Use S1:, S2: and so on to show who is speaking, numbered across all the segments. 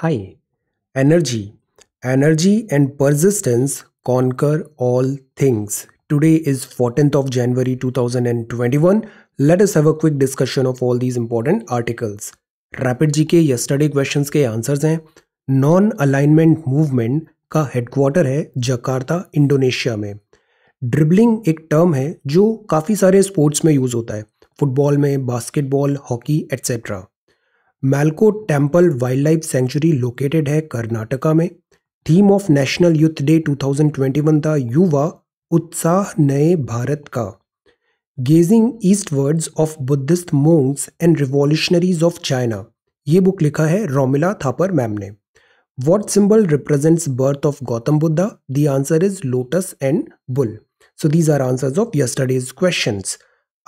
S1: Hi energy energy and persistence conquer all things today is fourteenth of January 2021 let us have a quick discussion of all these important articles rapid G K yesterday question के answers हैं non alignment movement का headquarter है Jakarta Indonesia में dribbling एक term है जो काफ़ी सारे स्पोर्ट्स में यूज होता है फुटबॉल में basketball hockey etcetera Melkote temple wild life sanctuary located है कर्नाटका में theme of national youth day 2021 था युवा उत्साह नए भारत का gazing east words of Buddhist monks and revolutionaries of China ये बुक लिखा है रोमिला थापर मैम ने what symbol represents birth of Gautam Buddha the answer is lotus and bull so these are answers of yesterday's questions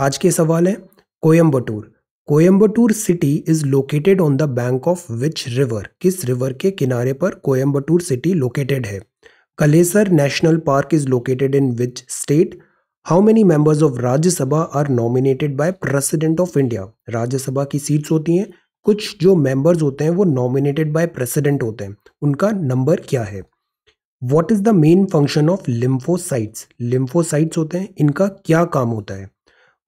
S1: आज के सवाल हैं Coimbatore Coimbatore city is located on the bank of which river किस रिवर के किनारे पर कोयम्बटूर सिटी लोकेटेड है Kalesar national park is located in which state how many members of Rajya Sabha are nominated by president of India Rajya Sabha की सीट्स होती हैं कुछ जो मेंबर्स होते हैं वो नॉमिनेटेड बाय प्रेसिडेंट होते हैं उनका नंबर क्या है what is the main function of lymphocytes lymphocytes होते हैं इनका क्या काम होता है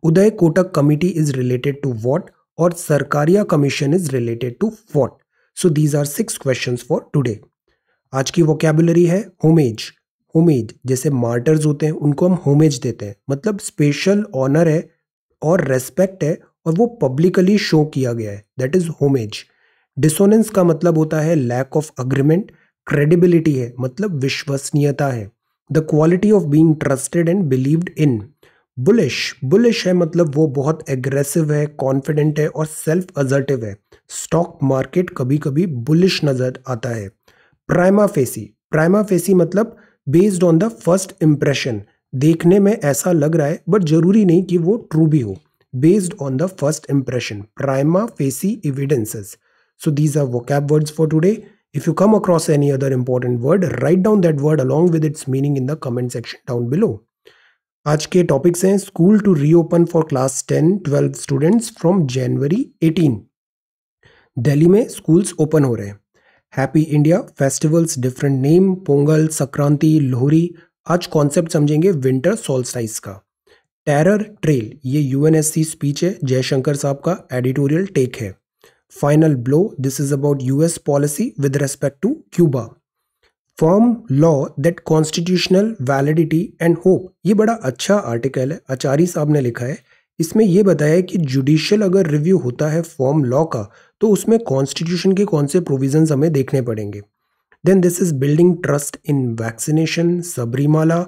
S1: Uday Kotak committee is related to what और Sarkaria commission is related to what so these are six question for today आज की वोकेबुलरी है होमेज होमेज जैसे मार्टर्स होते हैं उनको हम होमेज देते हैं मतलब स्पेशल ऑनर है और रेस्पेक्ट है और वो पब्लिकली शो किया गया है दैट इज होमेज डिसोनेंस का मतलब होता है लैक ऑफ अग्रीमेंट क्रेडिबिलिटी है मतलब विश्वसनीयता है the quality of being trusted and believed in bullish bullish है मतलब वो बहुत एग्रेसिव है कॉन्फिडेंट है और सेल्फ अजर्टिव है स्टॉक मार्केट कभी कभी बुलिश नज़र आता है प्राइमा फेसी प्राइमा फेसी मतलब based on the first impression देखने में ऐसा लग रहा है बट जरूरी नहीं कि वो ट्रू भी हो based on the first impression prima facie evidences so these are vocab words for today if you come across any other important word write down that word along with its meaning in the comment section down below आज के topics हैं school to reopen for class ten twelve students from January eighteen Delhi में schools open हो रहे हैं happy India festivals different name Pongal Sankranti Lohri आज concept समझेंगे winter solstice का टेरर ट्रेल ये यूएनएससी स्पीच है जयशंकर साहब का एडिटोरियल टेक है final blow this is about US policy with respect to Cuba farm law that constitutional validity and hope ये बड़ा अच्छा आर्टिकल है आचारी साहब ने लिखा है इसमें यह बताया है कि जुडिशियल अगर रिव्यू होता है फॉर्म लॉ का तो उसमें कॉन्स्टिट्यूशन के कौन से प्रोविजन हमें देखने पड़ेंगे then this is building trust in vaccination Sabarimala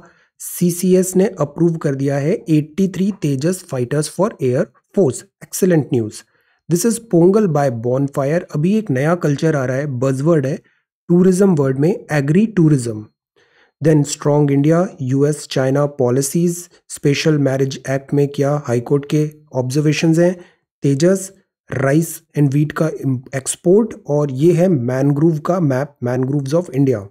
S1: CCS ने अप्रूव कर दिया है 83 Tejas fighters for air force excellent news this is Pongal by bonfire अभी एक नया कल्चर आ रहा है बजवर्ड है टूरिज्म वर्ल्ड में agri tourism then strong India US China policies special marriage act में क्या हाईकोर्ट के ऑब्जर्वेशन हैं तेजस राइस एंड वीट का एक्सपोर्ट और ये है मैनग्रूव का map mangroves of India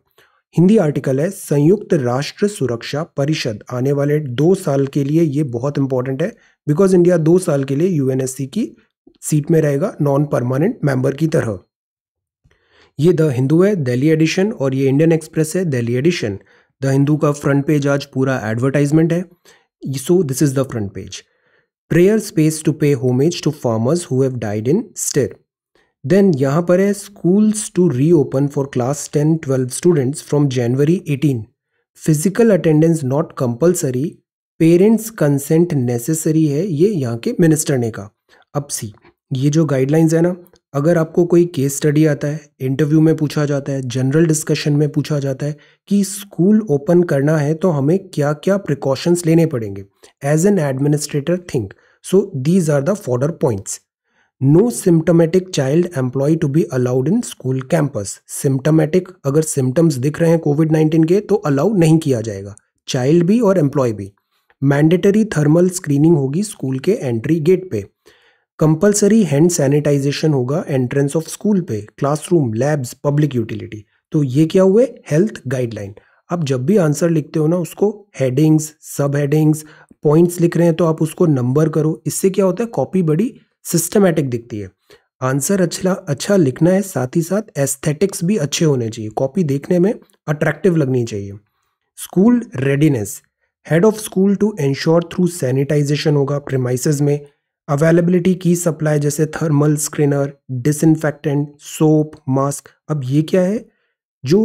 S1: Hindi article है संयुक्त राष्ट्र सुरक्षा परिषद आने वाले दो साल के लिए ये बहुत इंपॉर्टेंट है बिकॉज इंडिया दो साल के लिए यूएनएससी की सीट में रहेगा नॉन परमानेंट मेंबर की तरह ये द हिंदू है दिल्ली एडिशन और ये इंडियन एक्सप्रेस है दिल्ली एडिशन द हिंदू का फ्रंट पेज आज पूरा एडवर्टाइजमेंट है so this is the front page prayer space to pay homage to farmers who have died in stir then यहाँ पर है schools to reopen for class ten twelve students from January eighteen physical attendance not compulsory parents consent necessary है ये यहाँ के minister ने कहा अब सी ये जो गाइडलाइंस है ना अगर आपको कोई केस स्टडी आता है इंटरव्यू में पूछा जाता है जनरल डिस्कशन में पूछा जाता है कि स्कूल ओपन करना है तो हमें क्या क्या प्रिकॉशंस लेने पड़ेंगे as an administrator think so these are the further points no symptomatic child employee to be allowed in school campus symptomatic अगर सिम्टम्स दिख रहे हैं कोविड नाइन्टीन के तो अलाउ नहीं किया जाएगा चाइल्ड भी और एम्प्लॉय भी मैंडेटरी थर्मल स्क्रीनिंग होगी स्कूल के एंट्री गेट पे कंपलसरी हैंड सैनिटाइजेशन होगा एंट्रेंस ऑफ स्कूल पे क्लासरूम लैब्स पब्लिक यूटिलिटी तो ये क्या हुए हेल्थ गाइडलाइन आप जब भी आंसर लिखते हो ना उसको हेडिंग्स सब हेडिंग्स पॉइंट्स लिख रहे हैं तो आप उसको नंबर करो इससे क्या होता है कॉपी बड़ी सिस्टमेटिक दिखती है आंसर अच्छा अच्छा लिखना है साथ ही साथ एस्थेटिक्स भी अच्छे होने चाहिए कॉपी देखने में अट्रैक्टिव लगनी चाहिए school readiness head of school to ensure through sanitization होगा प्रेमाइसिस में अवेलेबिलिटी की सप्लाई जैसे thermal screener disinfectant soap mask अब ये क्या है जो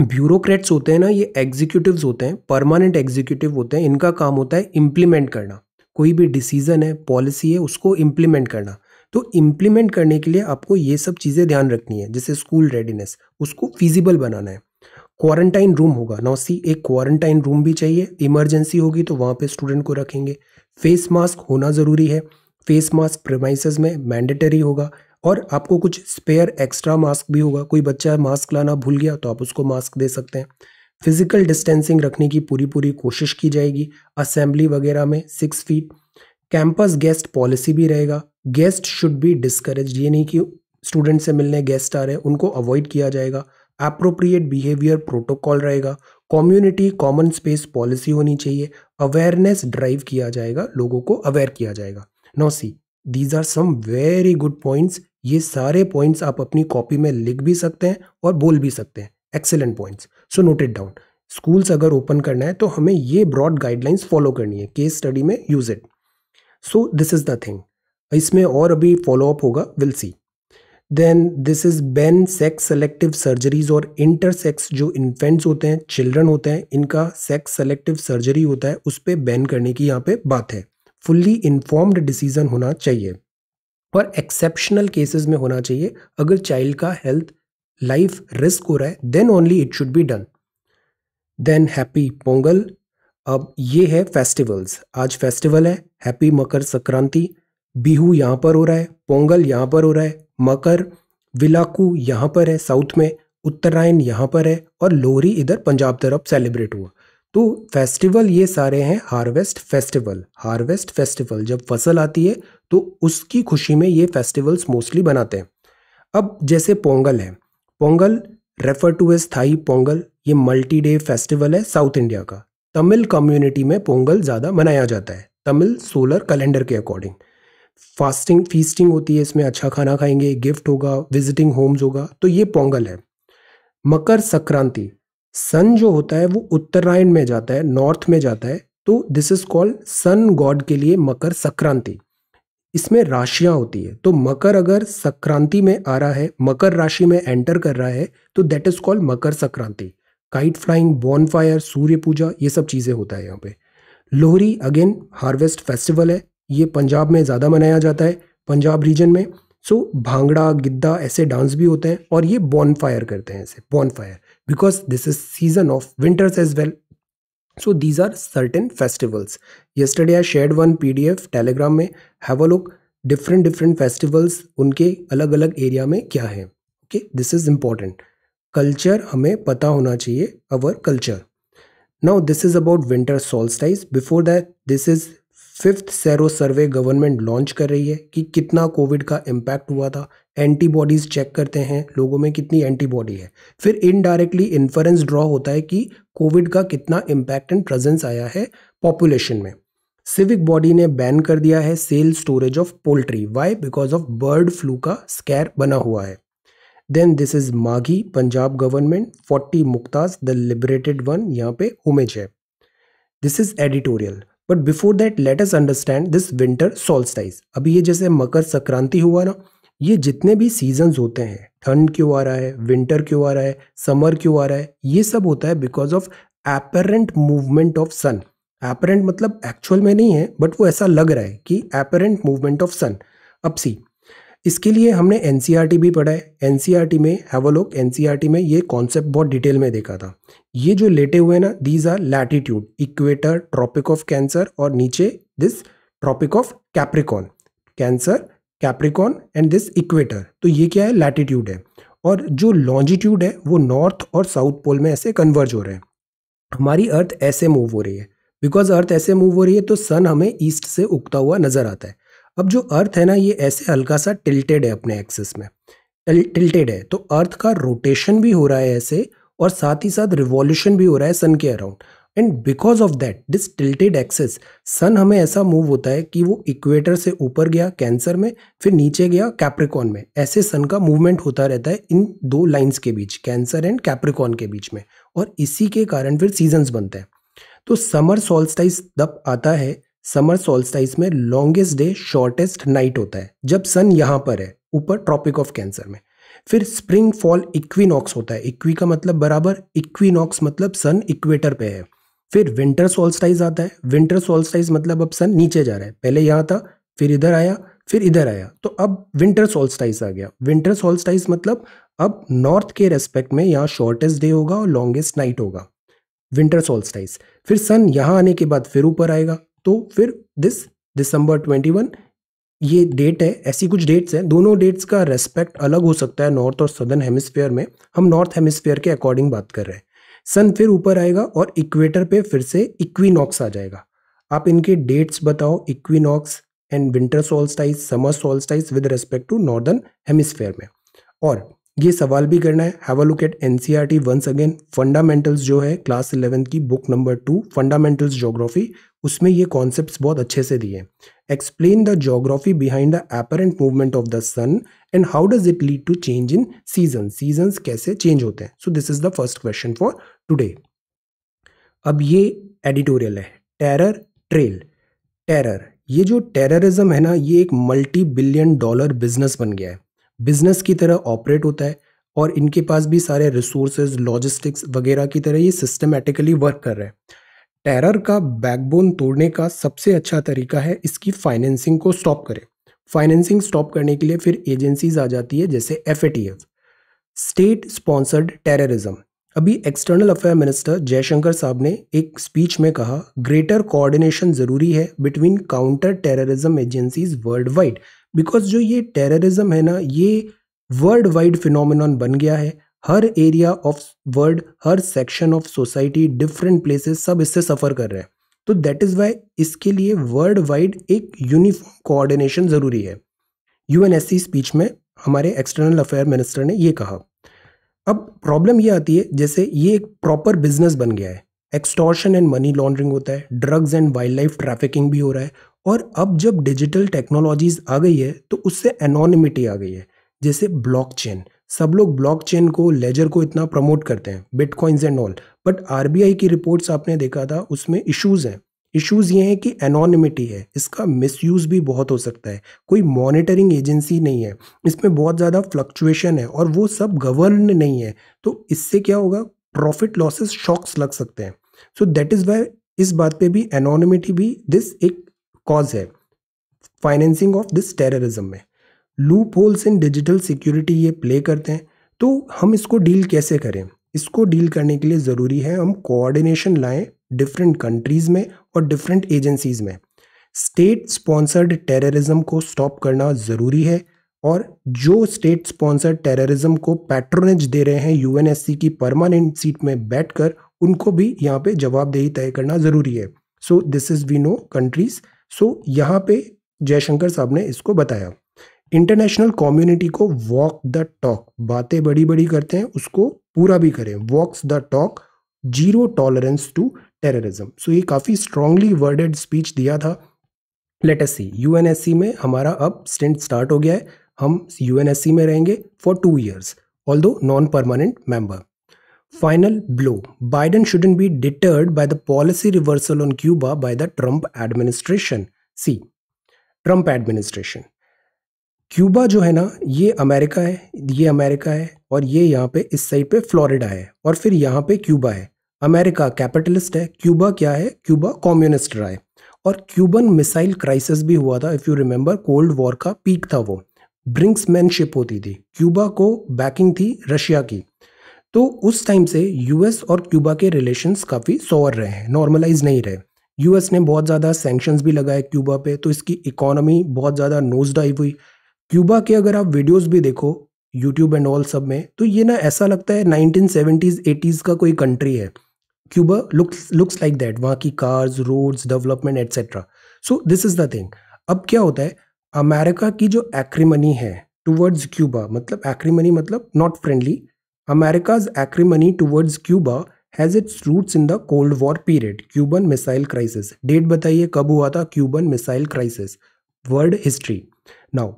S1: ब्यूरोक्रेट्स होते हैं ना ये एग्जीक्यूटिव होते हैं परमानेंट एग्जीक्यूटिव होते हैं इनका काम होता है इम्प्लीमेंट करना कोई भी डिसीजन है पॉलिसी है उसको इम्प्लीमेंट करना तो इम्प्लीमेंट करने के लिए आपको ये सब चीज़ें ध्यान रखनी है जैसे स्कूल रेडीनेस उसको फिजिबल बनाना है क्वारंटाइन रूम होगा नौसी एक क्वारंटाइन रूम भी चाहिए इमरजेंसी होगी तो वहाँ पे स्टूडेंट को रखेंगे फेस मास्क होना ज़रूरी है फेस मास्क प्रमाइसिस में मैंडेटरी होगा और आपको कुछ स्पेयर एक्स्ट्रा मास्क भी होगा कोई बच्चा मास्क लाना भूल गया तो आप उसको मास्क दे सकते हैं फिजिकल डिस्टेंसिंग रखने की पूरी पूरी कोशिश की जाएगी असेंबली वगैरह में six feet campus guest policy भी रहेगा गेस्ट शुड बी डिस्करेज ये नहीं कि स्टूडेंट से मिलने गेस्ट आ रहे हैं उनको अवॉइड किया जाएगा अप्रोप्रिएट बिहेवियर प्रोटोकॉल रहेगा कम्युनिटी कॉमन स्पेस पॉलिसी होनी चाहिए अवेयरनेस ड्राइव किया जाएगा लोगों को अवेयर किया जाएगा no see these are some very good points ये सारे पॉइंट्स आप अपनी कॉपी में लिख भी सकते हैं और बोल भी सकते हैं excellent points so noted down schools अगर ओपन करना है तो हमें ये ब्रॉड गाइडलाइंस फॉलो करनी है केस स्टडी में use it so this is the thing इसमें और अभी फॉलो अप होगा will see then this is ban sex selective surgeries और इंटरसेक्स जो इन्फेंट्स होते हैं चिल्ड्रन होते हैं इनका सेक्स सेलेक्टिव सर्जरी होता है उस पर बैन करने की यहाँ पे बात है फुल्ली इन्फॉर्म्ड डिसीजन होना चाहिए और एक्सेप्शनल केसेस में होना चाहिए अगर चाइल्ड का हेल्थ लाइफ रिस्क हो रहा है then only it should be done then happy Pongal अब ये है फेस्टिवल्स आज फेस्टिवल है हैप्पी मकर संक्रांति बिहू यहाँ पर हो रहा है पोंगल यहाँ पर हो रहा है मकर विलाकू यहाँ पर है साउथ में उत्तरायण यहाँ पर है और लोहरी इधर पंजाब तरफ सेलिब्रेट हुआ तो फेस्टिवल ये सारे हैं हार्वेस्ट फेस्टिवल हार्वेस्ट फेस्टिवल जब फसल आती है तो उसकी खुशी में ये फेस्टिवल्स मोस्टली बनाते हैं अब जैसे पोंगल है Pongal refer to as Thai Pongal ये मल्टी डे फेस्टिवल है साउथ इंडिया का तमिल कम्युनिटी में पोंगल ज़्यादा मनाया जाता है तमिल सोलर कैलेंडर के अकॉर्डिंग फास्टिंग फीसटिंग होती है इसमें अच्छा खाना खाएंगे गिफ्ट होगा विजिटिंग होम्स होगा तो ये पोंगल है मकर संक्रांति सन जो होता है वो उत्तरायण में जाता है नॉर्थ में जाता है तो this is called sun god के लिए मकर संक्रांति इसमें राशियां होती है तो मकर अगर संक्रांति में आ रहा है मकर राशि में एंटर कर रहा है तो that is called Makar Sankranti kite flying bonfire सूर्य पूजा ये सब चीज़ें होता है यहाँ पे लोहरी अगेन हार्वेस्ट फेस्टिवल है ये पंजाब में ज़्यादा मनाया जाता है पंजाब रीजन में सो so, भांगड़ा गिद्दा ऐसे डांस भी होते हैं और ये बॉनफायर फायर करते हैं ऐसे bonfire because this is season of winters as well so these are certain festivals yesterday I share one P D F Telegram में have a look different different festivals उनके अलग अलग एरिया में क्या है okay this is important culture हमें पता होना चाहिए our culture now this is about winter ties before that this is fifth sero survey government launch कर रही है कि कितना कोविड का इम्पैक्ट हुआ था एंटीबॉडीज़ चेक करते हैं लोगों में कितनी एंटीबॉडी है फिर इनडायरेक्टली इन्फ्रेंस ड्रॉ होता है कि कोविड का कितना इम्पैक्ट एंड प्रेजेंस आया है पॉपुलेशन में सिविक बॉडी ने बैन कर दिया है sale storage of poultry why because of bird flu का स्कैर बना हुआ है then this is Maghi Punjab government forty Muktas the liberated one यहाँ पे हुमेज है this is editorial but before that let us understand this winter solstice अभी ये जैसे मकर संक्रांति हुआ ना ये जितने भी सीजन्स होते हैं ठंड क्यों आ रहा है विंटर क्यों आ रहा है समर क्यों आ रहा है ये सब होता है because of apparent movement of sun apparent मतलब एक्चुअल में नहीं है बट वो ऐसा लग रहा है कि एपरेंट मूवमेंट ऑफ सन अब सी इसके लिए हमने एन e भी पढ़ा है एन सी आर टी में have a look N C R T में ये कॉन्सेप्ट बहुत डिटेल में देखा था ये जो लेटे हुए ना these are latitude equator tropic of cancer और नीचे this tropic of capricorn cancer capricorn and this equator तो ये क्या है लैटिट्यूड है और जो लॉन्जिट्यूड है वो नॉर्थ और साउथ पोल में ऐसे कन्वर्ज हो रहे हैं हमारी अर्थ ऐसे मूव हो रही है बिकॉज अर्थ ऐसे मूव हो रही है तो सन हमें ईस्ट से उगता हुआ नजर आता है अब जो अर्थ है ना ये ऐसे हल्का सा टिल्टेड है अपने एक्सेस में टिल्टेड है तो अर्थ का रोटेशन भी हो रहा है ऐसे और साथ ही साथ रिवॉल्यूशन भी हो रहा है सन के around and because of that this tilted axis sun हमें ऐसा मूव होता है कि वो इक्वेटर से ऊपर गया कैंसर में फिर नीचे गया कैप्रिकॉन में ऐसे सन का मूवमेंट होता रहता है इन दो लाइंस के बीच कैंसर एंड कैप्रिकॉन के बीच में और इसी के कारण फिर सीजन्स बनते हैं तो समर सोल्स्टाइज तब आता है समर सोल्स्टाइज में लॉन्गेस्ट डे शॉर्टेस्ट नाइट होता है जब सन यहाँ पर है ऊपर ट्रॉपिक ऑफ कैंसर में फिर स्प्रिंग फॉल इक्विनॉक्स होता है इक्वी का मतलब बराबर इक्विनॉक्स मतलब सन इक्वेटर पे है फिर विंटर सोल्स्टाइज आता है विंटर सोल्स्टाइज मतलब अब सन नीचे जा रहा है पहले यहाँ था फिर इधर आया फिर इधर आया तो अब विंटर सोल्स्टाइज आ गया विंटर सोल्स्टाइज मतलब अब नॉर्थ के रेस्पेक्ट में यहाँ शॉर्टेस्ट डे होगा और लॉन्गेस्ट नाइट होगा विंटर सोल्स्टाइज फिर सन यहाँ आने के बाद फिर ऊपर आएगा तो फिर दिस दिसंबर ट्वेंटी वन ये डेट है ऐसी कुछ डेट्स हैं दोनों डेट्स का रेस्पेक्ट अलग हो सकता है नॉर्थ और सदर्न हेमिसफेयर में हम नॉर्थ हेमिस्फेयर के अकॉर्डिंग बात कर रहे हैं सन फिर ऊपर आएगा और इक्वेटर पे फिर से इक्विनॉक्स आ जाएगा आप इनके डेट्स बताओ equinox and winter sols summer sols with respect to northern hemisphere में और ये सवाल भी करना है have a look at N C R T once again fundamentals जो है क्लास इलेवेंथ की book number two fundamentals geography उसमें ये कॉन्सेप्ट्स बहुत अच्छे से दिए हैं explain the geography behind the apparent movement of the sun and how does it lead to change in season seasons कैसे चेंज होते हैं so this is the first question for today अब ये एडिटोरियल है टेरर ट्रेल टेरर ये जो terrorism है ना ये एक मल्टी बिलियन डॉलर बिजनेस बन गया है बिजनेस की तरह ऑपरेट होता है और इनके पास भी सारे रिसोर्सेज लॉजिस्टिक्स वगैरह की तरह ये सिस्टमेटिकली वर्क कर रहे हैं टेरर का बैकबोन तोड़ने का सबसे अच्छा तरीका है इसकी फाइनेंसिंग को स्टॉप करें फाइनेंसिंग स्टॉप करने के लिए फिर एजेंसीज आ जाती है जैसे एफ स्टेट स्पॉन्सर्ड टेररिज्म अभी external affair minister Jaishankar sahab ने एक स्पीच में कहा ग्रेटर कोऑर्डिनेशन जरूरी है between counter terrorism agencies world wide because जो ये टेररिज्म है ना ये वर्ल्ड वाइड फिनोमिनन बन गया है हर एरिया ऑफ वर्ल्ड हर section of society different places सब इससे सफ़र कर रहे हैं तो दैट इज़ वाई इसके लिए वर्ल्ड वाइड एक यूनिफॉर्म कोऑर्डिनेशन ज़रूरी है यू स्पीच में हमारे एक्सटर्नल अफेयर मिनिस्टर ने ये कहा अब प्रॉब्लम ये आती है जैसे ये एक प्रॉपर बिजनेस बन गया है एक्सटॉर्शन एंड मनी लॉन्ड्रिंग होता है drugs and wildlife trafficking भी हो रहा है और अब जब डिजिटल टेक्नोलॉजीज आ गई है तो उससे एनोनिमिटी आ गई है जैसे ब्लॉकचेन सब लोग ब्लॉकचेन को लेजर को इतना प्रमोट करते हैं bitcoins and all but RBI की रिपोर्ट्स आपने देखा था उसमें इश्यूज हैं इश्यूज़ ये हैं कि एनोनिमिटी है इसका मिसयूज़ भी बहुत हो सकता है कोई मॉनिटरिंग एजेंसी नहीं है इसमें बहुत ज़्यादा फ्लक्चुएशन है और वो सब गवर्न नहीं है तो इससे क्या होगा प्रॉफिट लॉसेस शॉक्स लग सकते हैं सो दैट इज़ वाई इस बात पे भी एनोनिमिटी भी दिस एक कॉज है फाइनेंसिंग ऑफ दिस टेररिज्म में loopholes in digital security ये प्ले करते हैं तो हम इसको डील कैसे करें इसको डील करने के लिए ज़रूरी है हम कोऑर्डिनेशन लाएं डिफरेंट कंट्रीज़ में और डिफरेंट एजेंसीज़ में स्टेट स्पॉन्सर्ड टेररिज्म को स्टॉप करना ज़रूरी है और जो स्टेट स्पॉन्सर्ड टेररिज्म को पैट्रोनेज दे रहे हैं यूएनएससी की परमानेंट सीट में बैठकर उनको भी यहाँ पे जवाबदेही तय करना ज़रूरी है so this is we know countries so यहाँ पे जयशंकर साहब ने इसको बताया इंटरनेशनल कम्युनिटी को वॉक द टॉक बातें बड़ी बड़ी करते हैं उसको पूरा भी करें walks the talk zero tolerance to terrorism so ये काफ़ी स्ट्रांगली वर्डेड स्पीच दिया था लेट एस सी यू में हमारा अब स्टेंट स्टार्ट हो गया है हम यू में रहेंगे for two years although non permanent member Final blow Biden shouldn't be deterred by the policy reversal on Cuba by the Trump administration. See, Trump administration Cuba जो है ना ये अमेरिका है ये अमेरिका है और ये यहाँ पे इस साइड पे फ्लोरिडा है और फिर यहाँ पे क्यूबा है अमेरिका कैपिटलिस्ट है क्यूबा क्या है क्यूबा कॉम्युनिस्ट रहा है और क्यूबन मिसाइल क्राइसिस भी हुआ था if you remember cold war का पीक था वो ब्रिंक्समैनशिप होती थी क्यूबा को बैकिंग थी रशिया की तो उस टाइम से यूएस और क्यूबा के रिलेशंस काफ़ी सोवर रहे हैं नॉर्मलाइज नहीं रहे यूएस ने बहुत ज़्यादा सैंक्शंस भी लगाए क्यूबा पे तो इसकी इकोनॉमी बहुत ज़्यादा नोज डाइव हुई क्यूबा के अगर आप वीडियोस भी देखो यूट्यूब एंड ऑल सब में तो ये ना ऐसा लगता है नाइनटीन सेवेंटीज़ एटीज़ का कोई कंट्री है Cuba looks looks like that वहाँ की cars roads development etcetera so this is the thing अब क्या होता है अमेरिका की जो एक्रीमनी है टूवर्ड्स क्यूबा मतलब एक्रीमनी मतलब not friendly America's acrimony towards Cuba has its roots in the cold war period Cuban missile crisis date बताइए कब हुआ था Cuban missile crisis world history now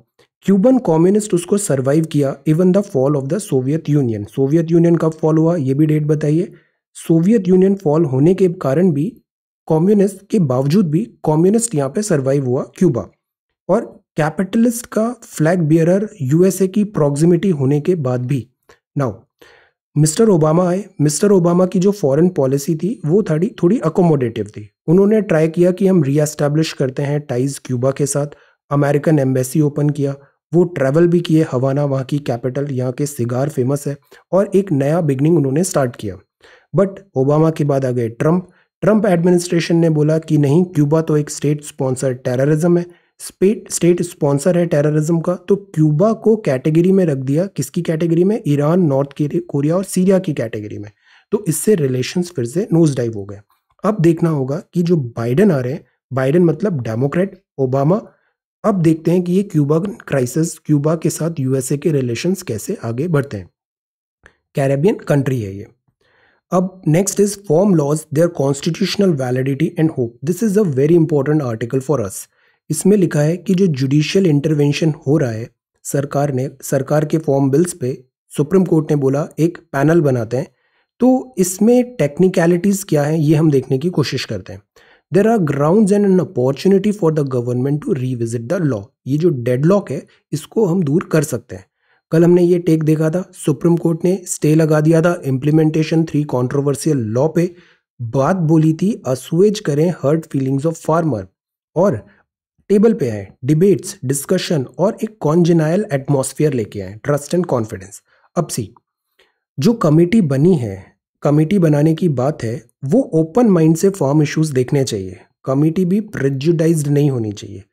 S1: Cuban communist उसको सर्वाइव किया even the fall of the Soviet union Soviet union कब fall हुआ ये भी डेट बताइए सोवियत यूनियन फॉल होने के कारण भी कॉम्युनिस्ट के बावजूद भी कॉम्युनिस्ट यहाँ पे सर्वाइव हुआ क्यूबा और कैपिटलिस्ट का फ्लैग बियरर यूएसए की प्रॉक्सिमिटी होने के बाद भी नाउ मिस्टर ओबामा आए मिस्टर ओबामा की जो फॉरेन पॉलिसी थी वो थोड़ी थोड़ी अकोमोडेटिव थी उन्होंने ट्राई किया कि हम रीएस्टैब्लिश करते हैं टाइज क्यूबा के साथ अमेरिकन एम्बेसी ओपन किया वो ट्रैवल भी किए हवाना वहाँ की कैपिटल यहाँ के सिगार फेमस है और एक नया बिगनिंग उन्होंने स्टार्ट किया बट ओबामा के बाद आ गए ट्रम्प ट्रम्प एडमिनिस्ट्रेशन ने बोला कि नहीं क्यूबा तो एक स्टेट स्पॉन्सर्ड टेररिज्म है स्पेट स्टेट स्पॉन्सर है टेररिज्म का तो क्यूबा को कैटेगरी में रख दिया किसकी कैटेगरी में ईरान नॉर्थ कोरिया और सीरिया की कैटेगरी में तो इससे रिलेशंस फिर से नोज डाइव हो गए अब देखना होगा कि जो बाइडन आ रहे हैं बाइडन मतलब डेमोक्रेट ओबामा अब देखते हैं कि ये क्यूबा क्राइसिस क्यूबा के साथ यूएसए के रिलेशंस कैसे आगे बढ़ते हैं कैरेबियन कंट्री है ये अब next is farm laws their constitutional validity and hope this is a very important article for us इसमें लिखा है कि जो जुडिशियल इंटरवेंशन हो रहा है सरकार ने सरकार के फॉर्म बिल्स पे सुप्रीम कोर्ट ने बोला एक पैनल बनाते हैं तो इसमें टेक्निकलिटीज़ क्या है ये हम देखने की कोशिश करते हैं there are ground and an opportunity for the government to revisit the law ये जो डेड लॉक है इसको हम दूर कर सकते हैं कल हमने ये टेक देखा था सुप्रीम कोर्ट ने स्टे लगा दिया था इम्प्लीमेंटेशन थ्री कॉन्ट्रोवर्सियल लॉ पे बात बोली थी असुएज करें हर्ट फीलिंग्स ऑफ फार्मर और टेबल पे आए डिबेट्स डिस्कशन और एक कॉन्जिनायल एटमोसफियर लेके आए ट्रस्ट एंड कॉन्फिडेंस अब सी जो कमेटी बनी है कमेटी बनाने की बात है वो ओपन माइंड से फॉर्म इश्यूज देखने चाहिए कमेटी भी प्रिजुडाइज नहीं होनी चाहिए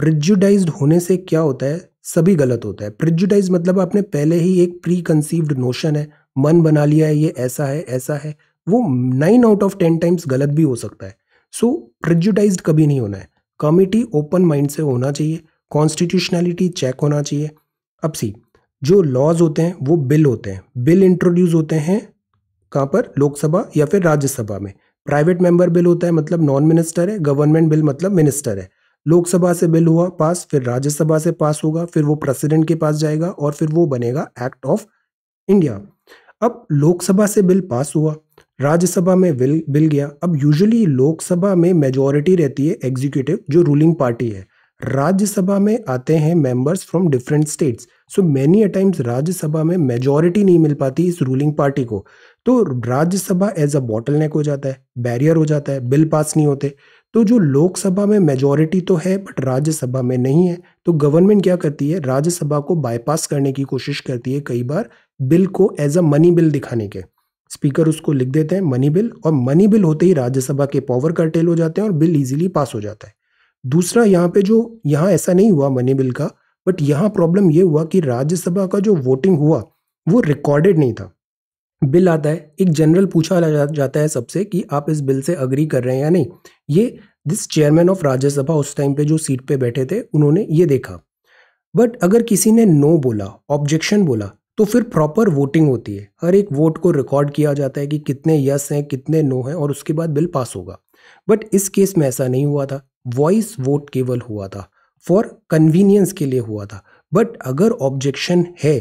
S1: प्रिजुडाइज होने से क्या होता है सभी गलत होता है प्रिजुडाइज मतलब आपने पहले ही एक प्री कंसीव्ड नोशन है मन बना लिया है ये ऐसा है ऐसा है वो nine out of ten times गलत भी हो सकता है सो so, प्रिजुडाइज कभी नहीं होना है कमेटी ओपन माइंड से होना चाहिए कॉन्स्टिट्यूशनैलिटी चेक होना चाहिए अब सी जो लॉज होते हैं वो बिल होते हैं बिल इंट्रोड्यूस होते हैं कहाँ पर लोकसभा या फिर राज्यसभा में प्राइवेट मेंबर बिल होता है मतलब नॉन मिनिस्टर है गवर्नमेंट बिल मतलब मिनिस्टर है लोकसभा से बिल हुआ पास फिर राज्यसभा से पास होगा फिर वो प्रेसिडेंट के पास जाएगा और फिर वो बनेगा एक्ट ऑफ इंडिया अब लोकसभा से बिल पास हुआ राज्यसभा में बिल बिल गया अब यूजुअली लोकसभा में मेजॉरिटी रहती है एग्जीक्यूटिव जो रूलिंग पार्टी है राज्यसभा में आते हैं members from different states so many a times Rajya Sabha में मेजॉरिटी नहीं मिल पाती इस रूलिंग पार्टी को तो Rajya Sabha as a bottleneck हो जाता है बैरियर हो जाता है बिल पास नहीं होते तो जो लोकसभा में मेजॉरिटी तो है बट राज्यसभा में नहीं है तो गवर्नमेंट क्या करती है राज्यसभा को बाईपास करने की कोशिश करती है कई बार बिल को एज अ मनी बिल दिखाने के स्पीकर उसको लिख देते हैं मनी बिल और मनी बिल होते ही राज्यसभा के पावर कर्टेल हो जाते हैं और बिल इजीली पास हो जाता है दूसरा यहाँ पे जो यहाँ ऐसा नहीं हुआ मनी बिल का बट यहाँ प्रॉब्लम ये हुआ कि राज्यसभा का जो वोटिंग हुआ वो रिकॉर्डेड नहीं था बिल आता है एक जनरल पूछा जाता है सबसे कि आप इस बिल से अग्री कर रहे हैं या नहीं ये दिस चेयरमैन ऑफ राज्यसभा उस टाइम पे जो सीट पे बैठे थे उन्होंने ये देखा बट अगर किसी ने नो बोला ऑब्जेक्शन बोला तो फिर प्रॉपर वोटिंग होती है हर एक वोट को रिकॉर्ड किया जाता है कि कितने यस हैं कितने नो हैं और उसके बाद बिल पास होगा बट इस केस में ऐसा नहीं हुआ था वॉइस वोट केवल हुआ था फॉर कन्वीनियंस के लिए हुआ था बट अगर ऑब्जेक्शन है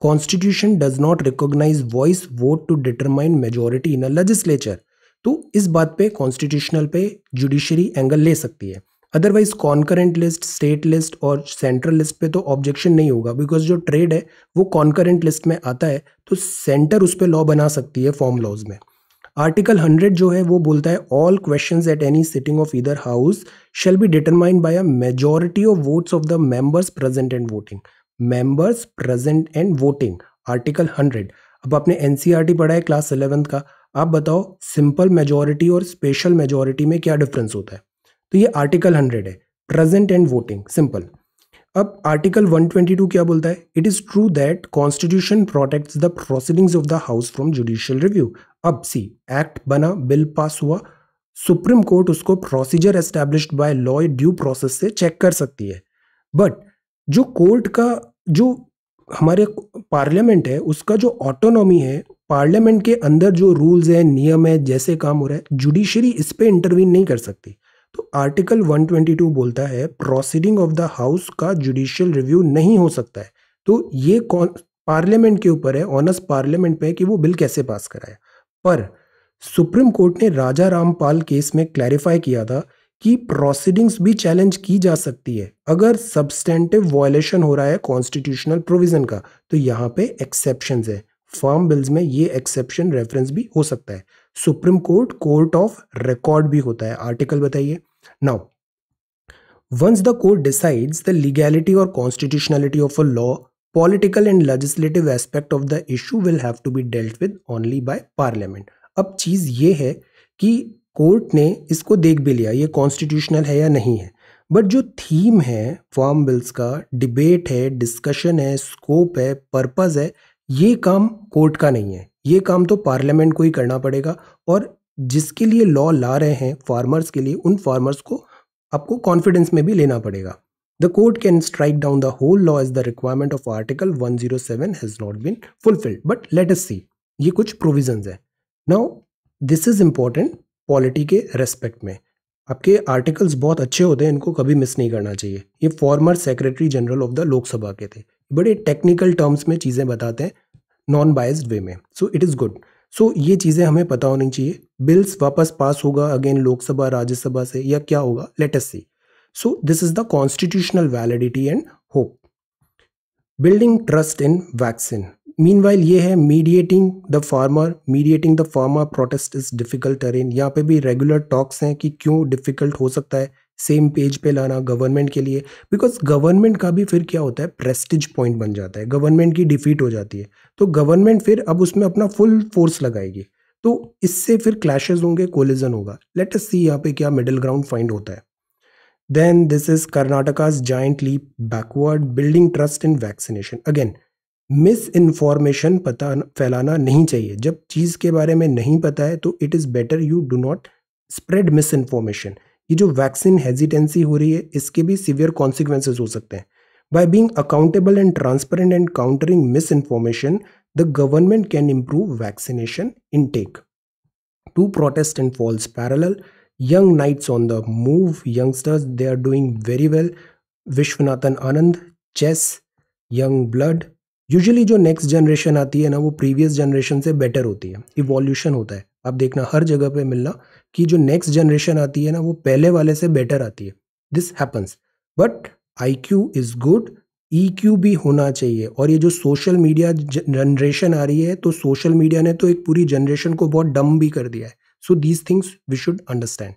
S1: constitution does not recognise voice vote to determine majority in a legislature तो इस बात पे कॉन्स्टिट्यूशनल पे जुडिशरी एंगल ले सकती है otherwise concurrent list state list और सेंट्रल लिस्ट पे तो ऑब्जेक्शन नहीं होगा बिकॉज जो ट्रेड है वो कॉन्करेंट लिस्ट में आता है तो सेंटर उस पर लॉ बना सकती है फॉर्म लॉज में आर्टिकल 100 जो है वो बोलता है all question at any sitting of either house shall be determined by a majority of votes of the members present and voting members present and voting article 100 अब आपने एन e पढ़ा है क्लास इलेवेंथ का आप बताओ simple majority और special majority में क्या डिफरेंस होता है तो ये आर्टिकल हंड्रेड है प्रेजेंट एंड वोटिंग सिंपल अब आर्टिकल 122 क्या बोलता है it is true that constitution protect the proceedings of the house from judicial review अब सी एक्ट बना बिल पास हुआ सुप्रीम कोर्ट उसको procedure established by law due process से check कर सकती है बट जो कोर्ट का जो हमारे पार्लियामेंट है उसका जो ऑटोनॉमी है पार्लियामेंट के अंदर जो रूल्स हैं नियम है जैसे काम हो रहा है जुडिशरी इस पर इंटरवीन नहीं कर सकती तो आर्टिकल 122 बोलता है प्रोसीडिंग ऑफ द हाउस का जुडिशियल रिव्यू नहीं हो सकता है तो ये कौन पार्लियामेंट के ऊपर है ऑनर्स पार्लियामेंट पे है कि वो बिल कैसे पास कराया पर सुप्रीम कोर्ट ने राजा रामपाल केस में क्लैरिफाई किया था कि प्रोसीडिंग्स भी चैलेंज की जा सकती है अगर सब्सटेंटिव वॉयलेशन हो रहा है कॉन्स्टिट्यूशनल प्रोविजन का तो यहाँ पे एक्सेप्शन है फॉर्म बिल्स में ये एक्सेप्शन रेफरेंस भी हो सकता है supreme court court of record भी होता है आर्टिकल बताइए now once the court decides the legality और constitutionality of a law political and legislative aspect of the issue will have to be dealt with only by parliament अब चीज़ ये है कि कोर्ट ने इसको देख भी लिया ये कॉन्स्टिट्यूशनल है या नहीं है बट जो थीम है फॉर्म बिल्स का डिबेट है डिस्कशन है स्कोप है पर्पज़ है ये काम कोर्ट का नहीं है ये काम तो पार्लियामेंट को ही करना पड़ेगा और जिसके लिए लॉ ला रहे हैं फार्मर्स के लिए उन फार्मर्स को आपको कॉन्फिडेंस में भी लेना पड़ेगा the court can strike down the whole law is the requirement of article 107 has not been fulfilled but let us see ये कुछ प्रोविजन है now this is important polity के रेस्पेक्ट में आपके आर्टिकल्स बहुत अच्छे होते हैं इनको कभी मिस नहीं करना चाहिए ये former secretary general of the Lok Sabha के थे बड़े टेक्निकल टर्म्स में चीज़ें बताते हैं नॉन बायस्ड वे में so it is good so ये चीज़ें हमें पता होनी चाहिए बिल्स वापस पास होगा अगेन लोकसभा राज्यसभा से या क्या होगा latest see so this is the constitutional validity and hope building trust in vaccine meanwhile ये है mediating the farmer mediating the farmer protest is difficult in यहाँ पे भी रेगुलर टॉक्स हैं कि क्यों डिफिकल्ट हो सकता है सेम पेज पे लाना गवर्नमेंट के लिए बिकॉज गवर्नमेंट का भी फिर क्या होता है प्रेस्टिज पॉइंट बन जाता है गवर्नमेंट की डिफीट हो जाती है तो गवर्नमेंट फिर अब उसमें अपना फुल फोर्स लगाएगी तो इससे फिर क्लैशेज होंगे कोलिजन होगा लेट अस सी यहाँ पे क्या मिडिल ग्राउंड फाइंड होता है then this is Karnataka's joint leap backward building trust in vaccination again misinformation पता फैलाना नहीं चाहिए जब चीज़ के बारे में नहीं पता है तो it is better you do not spread misinformation ये जो वैक्सीन हेजिटेंसी हो रही है इसके भी सीवियर कॉन्सिक्वेंसेज हो सकते हैं by being accountable and transparent and countering misinformation the government can improve vaccination intake too and false peril young knights on the move youngsters they are doing very well Viswanathan Anand chess young blood usually जो next generation आती है ना वो previous generation से better होती है evolution होता है आप देखना हर जगह पे मिलना कि जो नेक्स्ट जनरेशन आती है ना वो पहले वाले से बेटर आती है this happens but I Q is good E Q भी होना चाहिए और ये जो सोशल मीडिया जनरेशन आ रही है तो सोशल मीडिया ने तो एक पूरी जनरेशन को बहुत डम भी कर दिया है so these things we should understand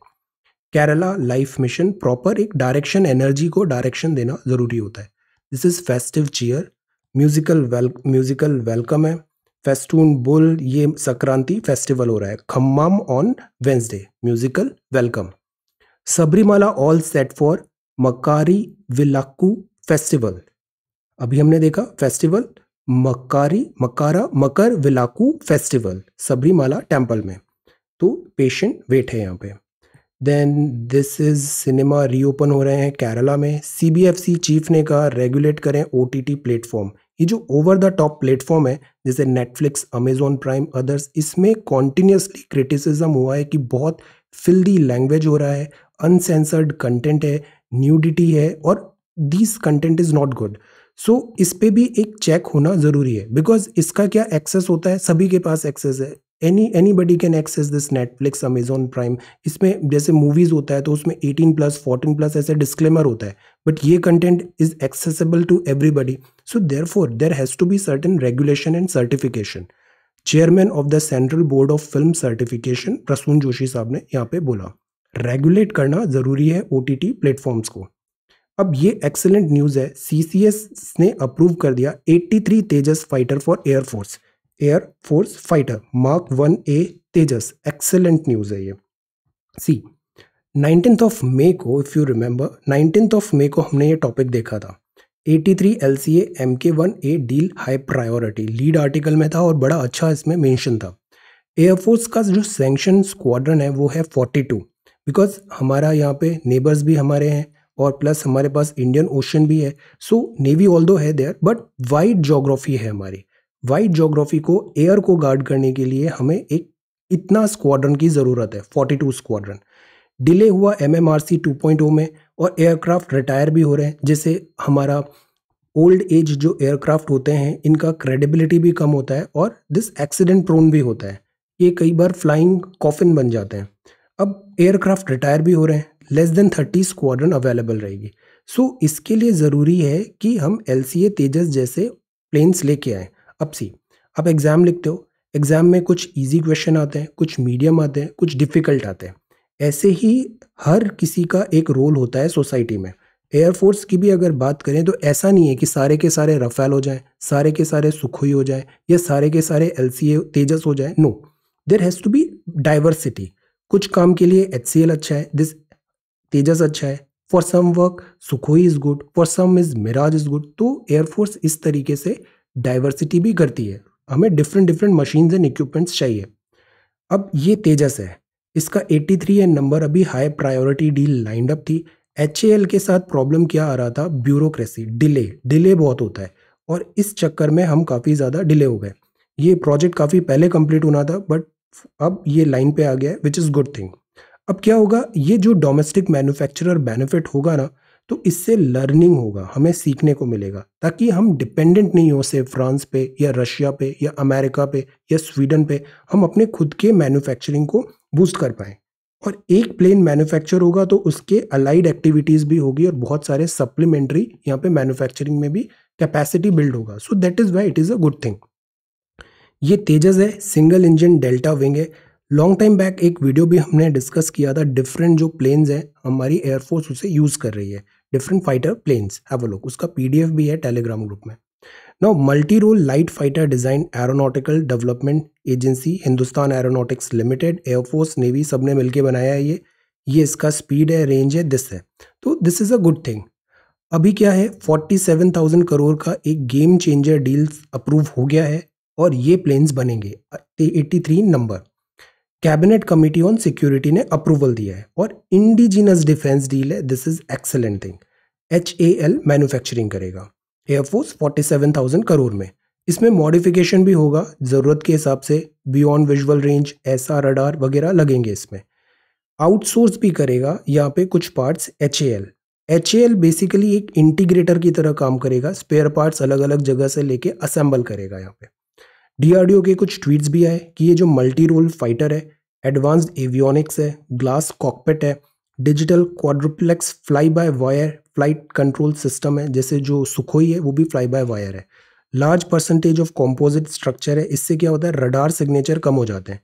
S1: Kerala life mission proper एक डायरेक्शन एनर्जी को डायरेक्शन देना ज़रूरी होता है this is festive cheer musical well musical welcome है फेस्टून बुल ये संक्रांति फेस्टिवल हो रहा है Khammam on Wednesday musical welcome Sabarimala all set for Makaravilakku festival अभी हमने देखा festival Makari Makara Makar Vilakku festival Sabarimala temple में तो पेशेंट वेट है यहाँ पे then this is cinema reopen हो रहे हैं केरला में सीबीएफसी चीफ ने कहा रेगुलेट करें ओ टी प्लेटफॉर्म ये जो ओवर द टॉप प्लेटफॉर्म है जैसे नेटफ्लिक्स अमेजोन प्राइम अदर्स इसमें कॉन्टीन्यूसली क्रिटिसिज्म हुआ है कि बहुत फिल्दी लैंग्वेज हो रहा है अनसेंसर्ड कंटेंट है न्यूडिटी है और this content is not good so इस पर भी एक चेक होना ज़रूरी है बिकॉज इसका क्या एक्सेस होता है सभी के पास एक्सेस है any anybody can access this Netflix Amazon Prime इसमें जैसे मूवीज़ होता है तो उसमें 18 प्लस 14 प्लस ऐसे डिस्क्लेमर होता है बट ये content is accessible to everybody So therefore, there has to be certain regulation and certification. Chairman of the central board of film certification Prasoon Joshi साहब ने यहाँ पे बोला रेगुलेट करना ज़रूरी है ओ टी टी प्लेटफॉर्म्स को अब ये एक्सेलेंट न्यूज़ है सी सी एस ने अप्रूव कर दिया 83 Tejas fighter for air force air force fighter mark one A Tejas excellent news है ये सी नाइनटीन ऑफ मे को if you remember nineteen of May को हमने ये टॉपिक देखा था eighty three L C M K one A deal high priority lead article में था और बड़ा अच्छा इसमें मेंशन था एयरफोर्स का जो सेंक्शन स्क्वाड्रन है वो है फोर्टी टू बिकॉज हमारा यहाँ पे नेबर्स भी हमारे हैं और प्लस हमारे पास इंडियन ओशन भी है सो नेवी ऑल दो है देयर बट वाइड जोग्राफी है हमारी वाइड जोग्राफी को एयर को गार्ड करने के लिए हमें एक इतना स्क्वाड्रन की ज़रूरत है फोर्टी टू स्क्वाड्रन डिले हुआ M M R C two point O में और एयरक्राफ्ट रिटायर भी हो रहे हैं जिससे हमारा ओल्ड एज जो एयरक्राफ्ट होते हैं इनका क्रेडिबिलिटी भी कम होता है और दिस एक्सीडेंट प्रोन भी होता है ये कई बार फ्लाइंग कॉफिन बन जाते हैं अब एयरक्राफ्ट रिटायर भी हो रहे हैं less than thirty squadron available रहेगी सो so, इसके लिए ज़रूरी है कि हम एल तेजस जैसे प्लेन्स लेके आएँ अब सी आप एग्ज़ाम लिखते हो एग्ज़ाम में कुछ इजी क्वेश्चन आते हैं कुछ मीडियम आते हैं कुछ डिफ़िकल्ट आते हैं ऐसे ही हर किसी का एक रोल होता है सोसाइटी में एयरफोर्स की भी अगर बात करें तो ऐसा नहीं है कि सारे के सारे रफेल हो जाएं सारे के सारे सुखोई हो जाएं या सारे के सारे एल तेजस हो जाएं no there has to be diversity कुछ काम के लिए एच अच्छा है दिस तेजस अच्छा है for some work Sukhoi is good for some is Mirage is good तो एयरफोर्स इस तरीके से डाइवर्सिटी भी करती है हमें different different machines and equipments चाहिए अब ये तेजस है इसका 83 एन नंबर अभी high priority deal lined up थी एच के साथ प्रॉब्लम क्या आ रहा था ब्यूरोक्रेसी डिले डिले बहुत होता है और इस चक्कर में हम काफ़ी ज़्यादा डिले हो गए ये प्रोजेक्ट काफ़ी पहले कंप्लीट होना था बट अब ये लाइन पे आ गया है विच इज़ गुड थिंग अब क्या होगा ये जो डोमेस्टिक मैन्युफैक्चरर बेनिफिट होगा ना तो इससे लर्निंग होगा हमें सीखने को मिलेगा ताकि हम डिपेंडेंट नहीं हो से फ्रांस पे या रशिया पे या अमेरिका पे या स्वीडन पे हम अपने खुद के मैन्युफैक्चरिंग को बूस्ट कर पाए और एक प्लेन मैन्युफैक्चर होगा तो उसके अलाइड एक्टिविटीज़ भी होगी और बहुत सारे सप्लीमेंट्री यहाँ पे मैन्युफैक्चरिंग में भी कैपेसिटी बिल्ड होगा so that is why it is a good thing ये तेजस है सिंगल इंजन डेल्टा विंग है लॉन्ग टाइम बैक एक वीडियो भी हमने डिस्कस किया था डिफरेंट जो प्लेन्स हैं हमारी एयरफोर्स उसे यूज़ कर रही है different fighter planes have look उसका पीडीएफ भी है टेलीग्राम ग्रुप में now multi role light fighter design aeronautical development agency Hindustan aeronautics limited air force navy सब ने मिलकर बनाया है ये ये इसका स्पीड है रेंज है दिस है तो this is a good thing अभी क्या है 47,000 करोड़ का एक गेम चेंजर डील अप्रूव हो गया है और ये प्लेन्स बनेंगे 83 number cabinet committee on security ने अप्रूवल दिया है और इंडिजिनस डिफेंस डील है this is excellent thing H A L manufacturing करेगा air force forty seven thousand crore में इसमें मॉडिफिकेशन भी होगा ज़रूरत के हिसाब से बियॉन्ड विजुअल रेंज ऐसा रडार वगैरह लगेंगे इसमें आउटसोर्स भी करेगा यहाँ पे कुछ parts H A L H A L basically एक इंटीग्रेटर की तरह काम करेगा स्पेयर पार्ट्स अलग अलग जगह से लेके असेंबल करेगा यहाँ पे डीआरडीओ के कुछ ट्वीट्स भी आए कि ये जो मल्टी रोल फाइटर है एडवांस्ड एवियोनिक्स है ग्लास कॉकपेट है digital quadruplex fly by wire flight control system है जैसे जो सुखोई है वो भी फ्लाई बाय वायर है large percentage of composite structure है इससे क्या होता है रडार सिग्नेचर कम हो जाते हैं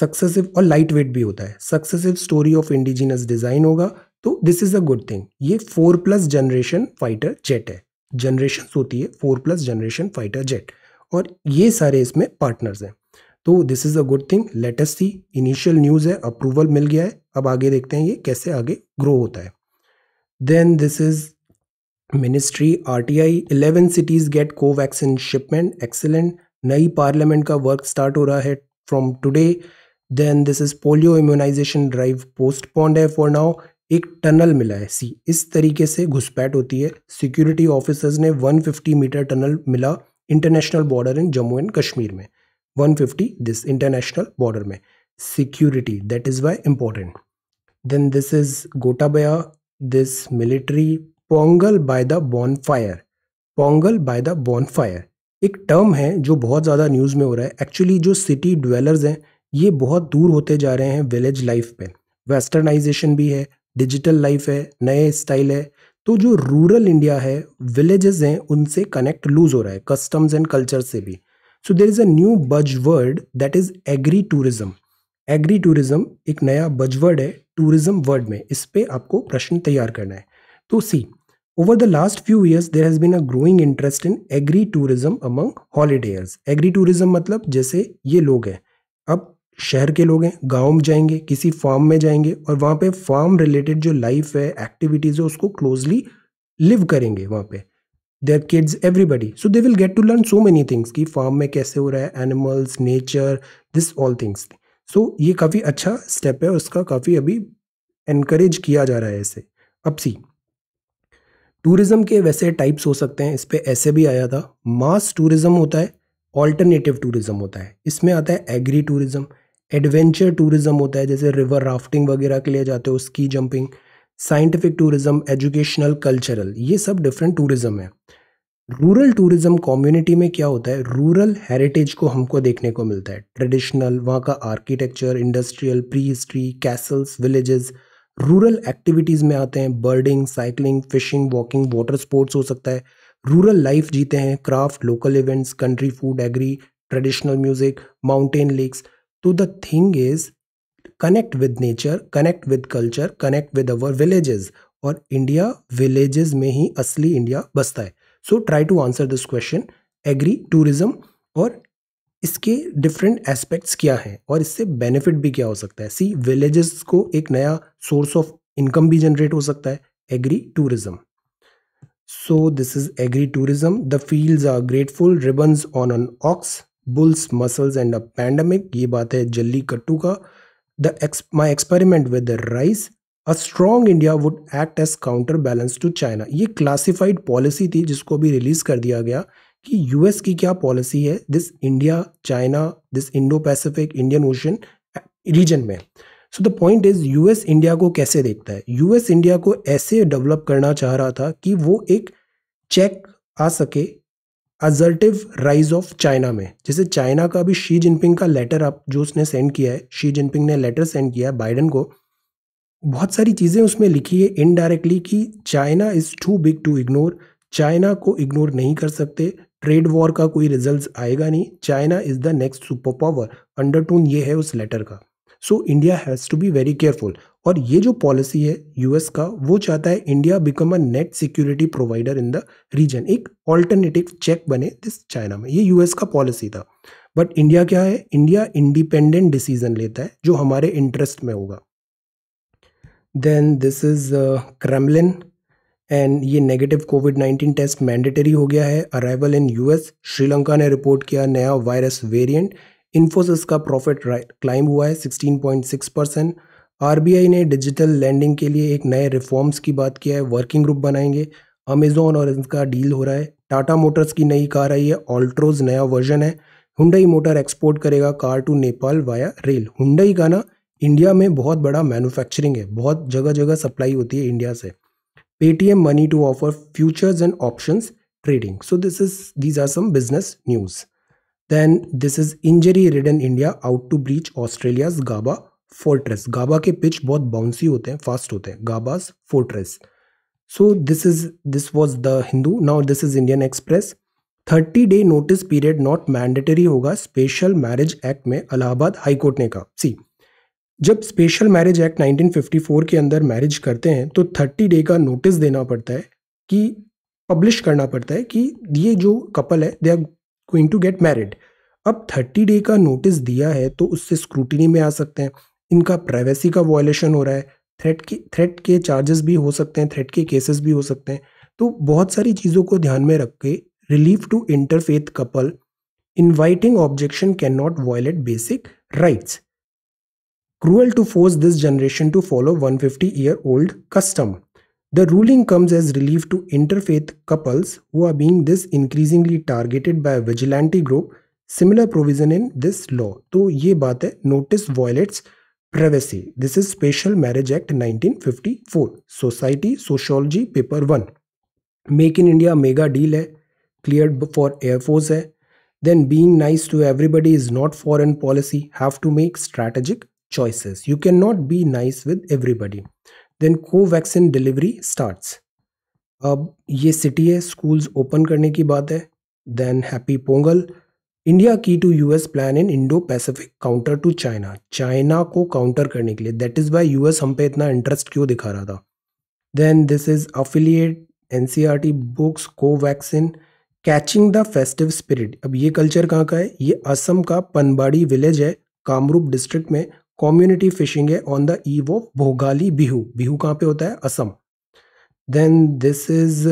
S1: सक्सेसिव और लाइट वेट भी होता है successive story of indigenous design होगा तो this is a good thing ये four plus generation fighter jet है जनरेशन होती है four plus generation fighter jet और ये सारे इसमें पार्टनर्स हैं तो this is a good thing latest see initial news है अप्रूवल मिल गया है अब आगे देखते हैं ये कैसे आगे ग्रो होता है then this is ministry R T I eleven cities get Covaxin shipment excellent नई पार्लियामेंट का वर्क स्टार्ट हो रहा है from today then this is polio immunisation drive pond है फॉर नाउ एक टनल मिला है सी इस तरीके से घुसपैठ होती है सिक्योरिटी ऑफिसर्स ने 150 मीटर टनल मिला international border in Jammu and Kashmir में 150 दिस इंटरनेशनल बॉर्डर में is why important then this is Gotabaya this military Pongal by the bonfire Pongal by the bonfire एक टर्म है जो बहुत ज़्यादा न्यूज़ में हो रहा है एक्चुअली जो सिटी ड्वेलर्स हैं ये बहुत दूर होते जा रहे हैं विलेज लाइफ पे वेस्टर्नाइजेशन भी है डिजिटल लाइफ है नए स्टाइल है तो जो रूरल इंडिया है विलेजेस हैं उनसे कनेक्ट लूज हो रहा है कस्टम्स एंड कल्चर से भी so there is a new buzzword that is agri tourism agri tourism एक नया बजवर्ड है टूरिज्म वर्ड में इस पर आपको प्रश्न तैयार करना है तो see over the last few years there has been a growing interest in agri tourism among holidayers agri tourism मतलब जैसे ये लोग हैं अब शहर के लोग हैं गांव में जाएंगे किसी फार्म में जाएंगे और वहाँ पे फार्म रिलेटेड जो लाइफ है एक्टिविटीज़ है उसको क्लोजली लिव करेंगे वहाँ पे their kids everybody so they will get to learn so many things कि फार्म में कैसे हो रहा है animals nature this all things so ये काफ़ी अच्छा स्टेप है उसका काफ़ी अभी इनक्रेज किया जा रहा है इसे अब सी टूरिज़्म के वैसे टाइप्स हो सकते हैं इस पर ऐसे भी आया था मास टूरिज़्म होता है ऑल्टरनेटिव टूरिज़्म होता है इसमें आता है एग्री टूरिज़्म एडवेंचर टूरिज़्म होता है जैसे रिवर राफ्टिंग वगैरह के लिए जाते हो ski jumping scientific tourism educational cultural ये सब डिफरेंट टूरिज़्म है रूरल टूरिज़्म कम्युनिटी में क्या होता है रूरल हेरिटेज को हमको देखने को मिलता है ट्रेडिशनल वहाँ का architecture industrial prehistory castles villages rural activities में आते हैं birding cycling fishing walking water sports हो सकता है रूरल लाइफ जीते हैं craft local events country food agri traditional music mountain lakes too the thing is connect with nature connect with culture connect with our villages और India villages में ही असली India बसता है so try to answer this question agri tourism और इसके different aspects क्या हैं और इससे बेनिफिट भी क्या हो सकता है सी विलेजेस को एक नया सोर्स ऑफ इनकम भी जनरेट हो सकता है agri tourism so this is agri tourism the fields are grateful ribbons on an ox bulls muscles and a pandemic ये बात है जल्ली कट्टू का the my experiment with rice a strong India would act as counter balance to China ये classified policy थी जिसको अभी release कर दिया गया कि यूएस की क्या पॉलिसी है this India China this Indo Pacific Indian ocean region में so the point is US India को कैसे देखता है यूएस इंडिया को ऐसे डेवलप करना चाह रहा था कि वो एक चेक आ सके अजर्टिव राइज ऑफ चाइना में जैसे चाइना का अभी शी जिनपिंग का लेटर आप जो उसने सेंड किया है शी जिनपिंग ने लेटर सेंड किया है बाइडन को बहुत सारी चीज़ें उसमें लिखी है इनडायरेक्टली कि China is too big to ignore China को इग्नोर नहीं कर सकते ट्रेड वॉर का कोई रिजल्ट आएगा नहीं China is the next super power undertone ये है उस लेटर का so India has to be very careful और ये जो पॉलिसी है यूएस का वो चाहता है India become a net security provider in the region एक ऑल्टरनेटिव चेक बने दिस चाइना में ये यूएस का पॉलिसी था बट इंडिया क्या है इंडिया इंडिपेंडेंट डिसीजन लेता है जो हमारे इंटरेस्ट में होगा then this is Kremlin and ये negative covid nineteen test mandatory हो गया है अराइवल इन यूएस श्रीलंका ने रिपोर्ट किया नया वायरस वेरियंट इन्फोसिस का प्रॉफिट क्लाइम हुआ है सिक्स परसेंट आरबीआई ने डिजिटल लैंडिंग के लिए एक नए रिफॉर्म्स की बात किया है वर्किंग ग्रुप बनाएंगे अमेजोन और इनका डील हो रहा है टाटा मोटर्स की नई कार आई है ऑल्ट्रोज नया वर्जन है हुंडई मोटर एक्सपोर्ट करेगा car to Nepal via rail Hyundai का ना इंडिया में बहुत बड़ा मैन्युफैक्चरिंग है बहुत जगह जगह सप्लाई होती है इंडिया से Paytm money to offer futures and option trading so this is these are some business news then this is injury ridden India out to breach Australia's Gabba fortress Gabba के pitch बहुत bouncy होते हैं fast होते हैं Gabba's fortress so this is this was the Hindu now this is Indian Express thirty day notice period not mandatory होगा special marriage act में Allahabad high court ने कहा सी जब स्पेशल मैरिज एक्ट 1954 के अंदर मैरिज करते हैं तो 30 डे का नोटिस देना पड़ता है कि पब्लिश करना पड़ता है कि ये जो कपल है they are going to get married अब 30 डे का नोटिस दिया है तो उससे स्क्रूटनी में आ सकते हैं इनका प्राइवेसी का वॉयलेशन हो रहा है थ्रेट के थ्रेट के चार्जेस भी हो सकते हैं थ्रेट के केसेस भी हो सकते हैं तो बहुत सारी चीज़ों को ध्यान में रख के relief to interfaith couple inviting objection can not violate basic rights cruel to force this generation to follow 150 fifty year old custom the ruling comes as relief to interfaith couples वो are being this increasingly targeted by vigilante group similar provision in this law तो ये बात है notice violates privacy this is special marriage act 1954 society sociology paper 1 make in India mega deal है clear for air force है then being nice to everybody is not foreign policy have to make strategic choices you cannot be nice with everybody then covaxin delivery starts अब ये city है schools open करने की बात है then happy Pongal India की to US plan in Indo Pacific counter to China China को counter करने के लिए दैट इज़ वाई यूएस हम पे इतना इंटरेस्ट क्यों दिखा रहा था then this is affiliate N C R T books Covaxin catching the festive spirit अब ये कल्चर कहाँ का है ये असम का पनबाड़ी विलेज है कामरूप डिस्ट्रिक्ट में कम्युनिटी फिशिंग है on the eve of Bhogali Bihu Bihu कहाँ पे होता है Assam then this is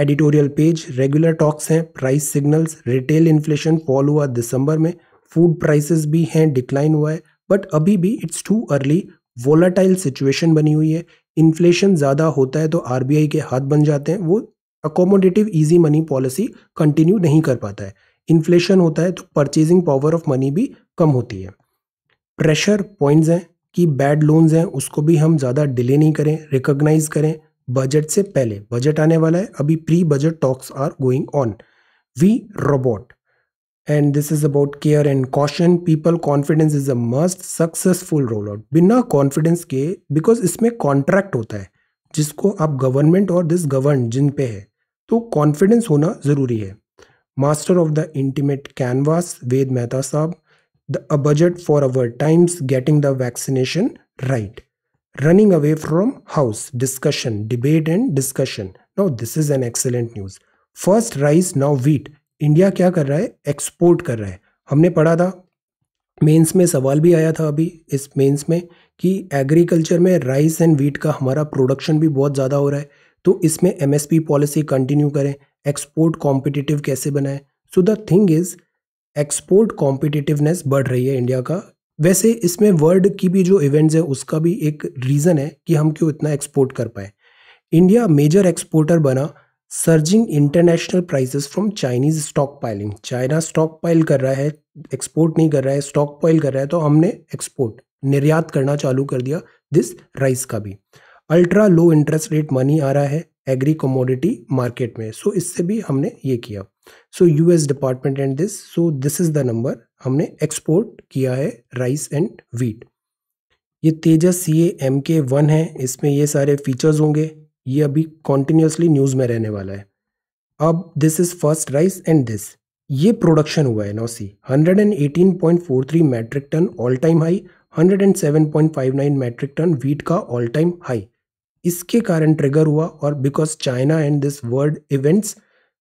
S1: editorial page regular talks हैं price signals retail inflation fall हुआ दिसंबर में फूड प्राइसेस भी हैं डिक्लाइन हुआ है बट अभी भी it's too early volatile situation बनी हुई है इन्फ्लेशन ज़्यादा होता है तो आर के हाथ बन जाते हैं वो accommodative easy money policy continue नहीं कर पाता है इन्फ्लेशन होता है तो परचेजिंग पावर ऑफ मनी भी कम होती है प्रेशर पॉइंट्स हैं कि बैड लोन्स हैं उसको भी हम ज़्यादा डिले नहीं करें रिकग्नाइज करें बजट से पहले बजट आने वाला है अभी pre budget talks are going on we robot and this is about care and caution people confidence is a must successful roll out बिना कॉन्फिडेंस के बिकॉज इसमें कॉन्ट्रैक्ट होता है जिसको आप गवर्नमेंट और दिस गवर्न जिन पे है तो कॉन्फिडेंस होना ज़रूरी है master of the intimate canvas Ved Mehta साहब the a budget for our times getting the vaccination right running away from house discussion debate and discussion now this is an excellent news first rice now wheat India क्या कर रहा है export कर रहा है हमने पढ़ा था मेंस में सवाल भी आया था अभी इस मेंस में कि एग्रीकल्चर में राइस एंड वीट का हमारा प्रोडक्शन भी बहुत ज़्यादा हो रहा है तो इसमें एमएसपी पॉलिसी कंटिन्यू करें एक्सपोर्ट कॉम्पिटिटिव कैसे बनाएं so the thing is export competitiveness बढ़ रही है इंडिया का वैसे इसमें वर्ल्ड की भी जो इवेंट्स है उसका भी एक रीज़न है कि हम क्यों इतना एक्सपोर्ट कर पाए इंडिया मेजर एक्सपोर्टर बना surging international prices from Chinese stock piling China stock pile कर रहा है एक्सपोर्ट नहीं कर रहा है स्टॉक पाइल कर रहा है तो हमने एक्सपोर्ट निर्यात करना चालू कर दिया दिस राइस का भी ultra low interest rate money आ रहा है एग्री कमोडिटी मार्केट में सो so, इससे भी हमने ये किया so US department and this so this is the number हमने एक्सपोर्ट किया है राइस एंड वीट ये तेजस सी एम के वन है इसमें ये सारे फीचर्स होंगे ये अभी कॉन्टीन्यूसली न्यूज़ में रहने वाला है अब this is first rice and this ये प्रोडक्शन हुआ है नौसी 118.43 metric ton all time high 107.59 metric ton wheat का ऑल टाइम हाई इसके कारण ट्रिगर हुआ और because China and this world events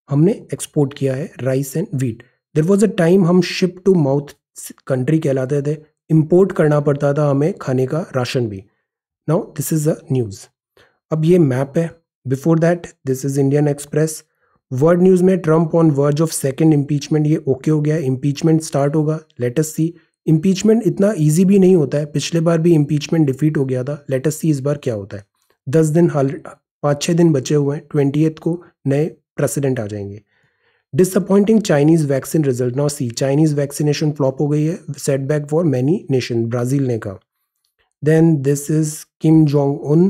S1: हमने एक्सपोर्ट किया है rice and wheat there was a time हम शिप टू माउथ कंट्री कहलाते थे इम्पोर्ट करना पड़ता था हमें खाने का राशन भी now this is a news अब ये मैप है before that this is Indian Express world news में Trump on verge of second impeachment ये ओके हो गया है इम्पीचमेंट स्टार्ट होगा लेटस सी इम्पीचमेंट इतना ईजी भी नहीं होता है पिछले बार भी इम्पीचमेंट डिफीट हो गया था लेटस सी इस बार क्या होता है दस दिन हाल पाँच छः दिन बचे हुए हैं ट्वेंटी को नए प्रेसिडेंट आ जाएंगे disappointing Chinese vaccine result now see Chinese vaccination flop हो गई है setback for many nation Brazil ने कहा then this is Kim Jong Un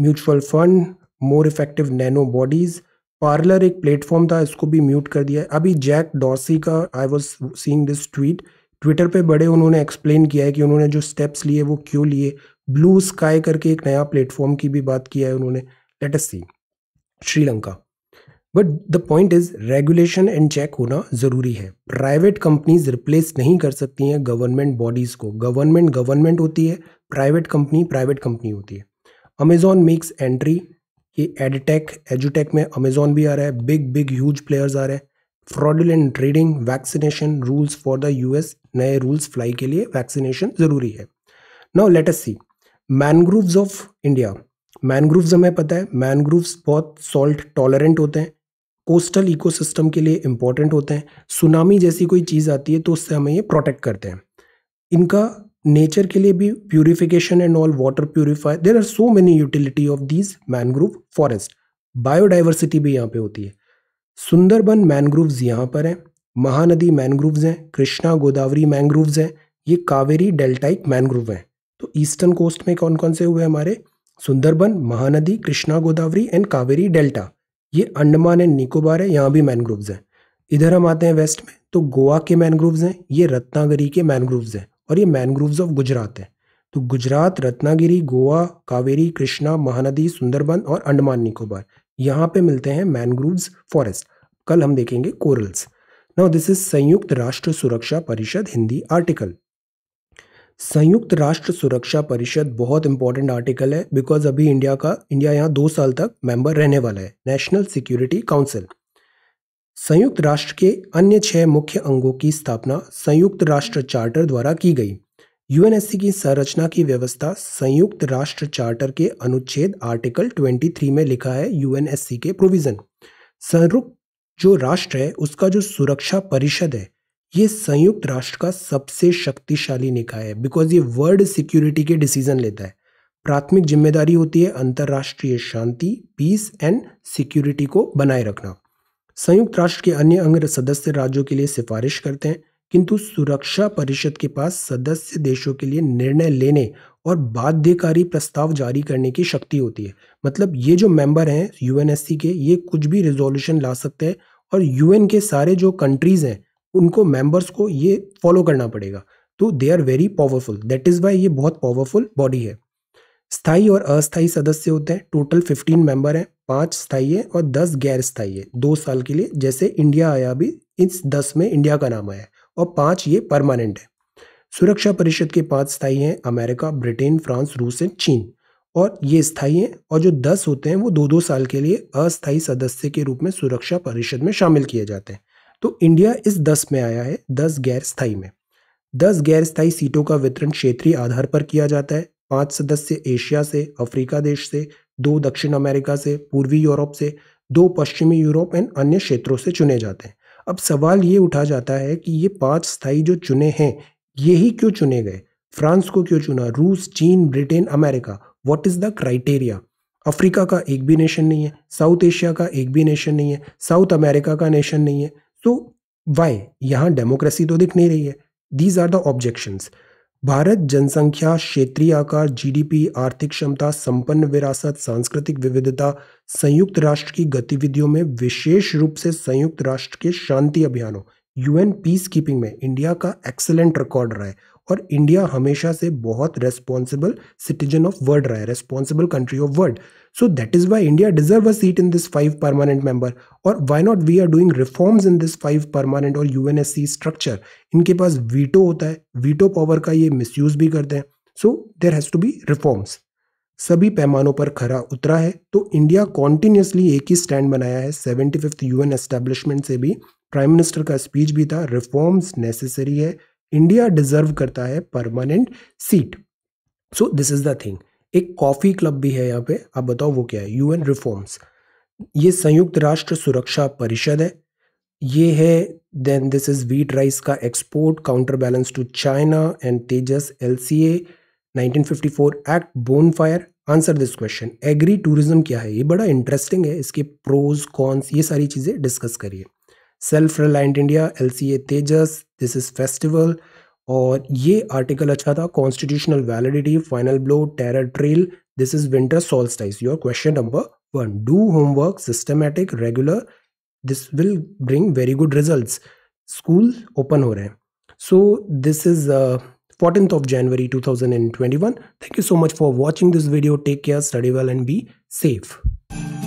S1: mutual fund more effective nano bodies Parler एक प्लेटफॉर्म था इसको भी म्यूट कर दिया अभी जैक डॉसी का I was seeing this tweet Twitter पे बड़े उन्होंने एक्सप्लेन किया है कि उन्होंने जो स्टेप्स लिए वो क्यों लिए ब्लू स्काई करके एक नया प्लेटफॉर्म की भी बात किया है उन्होंने let us see Sri Lanka but the point is regulation and check होना ज़रूरी है प्राइवेट कंपनीज रिप्लेस नहीं कर सकती हैं गवर्नमेंट बॉडीज़ को गवर्नमेंट गवर्नमेंट होती है प्राइवेट कंपनी प्राइवेट कंपनी होती है अमेजॉन मेक्स एंट्री ये एडटेक एजुटेक में अमेजॉन भी आ रहा है बिग बिग ह्यूज प्लेयर्स आ रहे हैं fraudulent trading vaccination rules for the US नए रूल्स फ्लाई के लिए वैक्सीनेशन ज़रूरी है now let us see mangroves of India mangroves हमें पता है मैनग्रूव्स बहुत सॉल्ट टॉलरेंट होते हैं कोस्टल इकोसिस्टम के लिए इंपॉर्टेंट होते हैं सुनामी जैसी कोई चीज़ आती है तो उससे हमें ये प्रोटेक्ट करते हैं इनका नेचर के लिए भी purification and all water purify there are so many utility of these mangrove forest biodiversity भी यहाँ पे होती है सुंदरबन मैनग्रोव्स यहाँ पर हैं महानदी मैनग्रोव्स हैं कृष्णा गोदावरी मैनग्रोव्स हैं ये कावेरी डेल्टाइक मैनग्रोव हैं तो ईस्टर्न कोस्ट में कौन कौन से हुए हमारे सुंदरबन महानदी कृष्णा गोदावरी एंड कावेरी डेल्टा ये अंडमान एंड निकोबार है यहाँ भी मैनग्रोव्स हैं इधर हम आते हैं वेस्ट में तो गोवा के मैनग्रोव्स हैं ये रत्नागिरी के मैनग्रोव्स हैं और ये मैनग्रोव्स ऑफ गुजरात हैं तो गुजरात रत्नागिरी गोवा कावेरी कृष्णा महानदी सुंदरबन और अंडमान निकोबार यहाँ पे मिलते हैं मैनग्रूव्स फॉरेस्ट कल हम देखेंगे कोरल्स नाउ दिस इज संयुक्त राष्ट्र सुरक्षा परिषद हिंदी आर्टिकल संयुक्त राष्ट्र सुरक्षा परिषद बहुत इंपॉर्टेंट आर्टिकल है बिकॉज अभी इंडिया का इंडिया यहाँ दो साल तक मेंबर रहने वाला है नेशनल सिक्योरिटी काउंसिल संयुक्त राष्ट्र के अन्य छह मुख्य अंगों की स्थापना संयुक्त राष्ट्र चार्टर द्वारा की गई यूएनएससी की संरचना की व्यवस्था संयुक्त राष्ट्र चार्टर के अनुच्छेद आर्टिकल 23 में लिखा है यूएनएससी के प्रोविजन संयुक्त जो राष्ट्र है उसका जो सुरक्षा परिषद है ये संयुक्त राष्ट्र का सबसे शक्तिशाली निकाय है बिकॉज ये वर्ल्ड सिक्योरिटी के डिसीजन लेता है प्राथमिक जिम्मेदारी होती है अंतर्राष्ट्रीय शांति पीस एंड सिक्योरिटी को बनाए रखना संयुक्त राष्ट्र के अन्य अंग सदस्य राज्यों के लिए सिफारिश करते हैं किंतु सुरक्षा परिषद के पास सदस्य देशों के लिए निर्णय लेने और बाध्यकारी प्रस्ताव जारी करने की शक्ति होती है मतलब ये जो मेंबर हैं यूएनएससी के ये कुछ भी रिजोल्यूशन ला सकते हैं और यूएन के सारे जो कंट्रीज़ हैं उनको मेंबर्स को ये फॉलो करना पड़ेगा तो they are very powerful that is why ये बहुत पावरफुल बॉडी है स्थाई और अस्थाई सदस्य होते हैं टोटल फिफ्टीन मेंबर हैं पाँच स्थाई है और दस गैर स्थाई है दो साल के लिए जैसे इंडिया आया अभी इस दस में इंडिया का नाम आया और पाँच ये परमानेंट है सुरक्षा परिषद के पाँच स्थाई हैं अमेरिका ब्रिटेन फ्रांस रूस एंड चीन और ये स्थाई हैं और जो दस होते हैं वो दो दो साल के लिए अस्थाई सदस्य के रूप में सुरक्षा परिषद में शामिल किए जाते हैं तो इंडिया इस दस में आया है दस गैर स्थाई में दस गैर स्थाई सीटों का वितरण क्षेत्रीय आधार पर किया जाता है पाँच सदस्य एशिया से अफ्रीका देश से दो दक्षिण अमेरिका से पूर्वी यूरोप से दो पश्चिमी यूरोप एंड अन्य क्षेत्रों से चुने जाते हैं अब सवाल ये उठा जाता है कि ये पांच स्थायी जो चुने हैं ये ही क्यों चुने गए फ्रांस को क्यों चुना रूस चीन Britain America what is the criteria Africa का एक भी नेशन नहीं है साउथ एशिया का एक भी नेशन नहीं है साउथ अमेरिका का नेशन नहीं है तो वाई यहाँ डेमोक्रेसी तो दिख नहीं रही है these are the objections Bharat जनसंख्या क्षेत्रीय आकार जीडीपी आर्थिक क्षमता संपन्न विरासत सांस्कृतिक विविधता संयुक्त राष्ट्र की गतिविधियों में विशेष रूप से संयुक्त राष्ट्र के शांति अभियानों यूएन पीस कीपिंग में इंडिया का एक्सेलेंट रिकॉर्ड रहा है और इंडिया हमेशा से बहुत रेस्पॉन्सिबल सिटीजन ऑफ वर्ल्ड रहा है responsible country of world so that is why India deserve a seat in this five permanent member और why not we are doing reforms in this five permanent और you structure इनके पास veto होता है veto power का ये miss भी करते हैं so there has to be reforms सभी पैमानों पर खरा उतरा है तो इंडिया कॉन्टिन्यूसली एक ही स्टैंड बनाया है seventy fifth U N establishment से भी प्राइम मिनिस्टर का स्पीच भी था रिफॉर्म्स नेसेसरी है इंडिया डिजर्व करता है permanent seat so this is the thing एक कॉफ़ी क्लब भी है यहाँ पे आप बताओ वो क्या है यूएन रिफॉर्म्स ये संयुक्त राष्ट्र सुरक्षा परिषद है ये है then this is wheat rice का export counter balance to China and Tejas L C A nineteen fifty four act bonfire answer this question agri tourism क्या है ये बड़ा इंटरेस्टिंग है इसके प्रोज कॉन्स ये सारी चीज़ें डिस्कस करिए self reliant India L C A Tejas this is festival और ये आर्टिकल अच्छा था constitutional validity final blow terror trail this is winter solstice your question number one do homework systematic regular this will bring very good result school open हो रहे हैं so this is fourteen of January two thousand and twenty one thank you so much for watching this video take care study well and be safe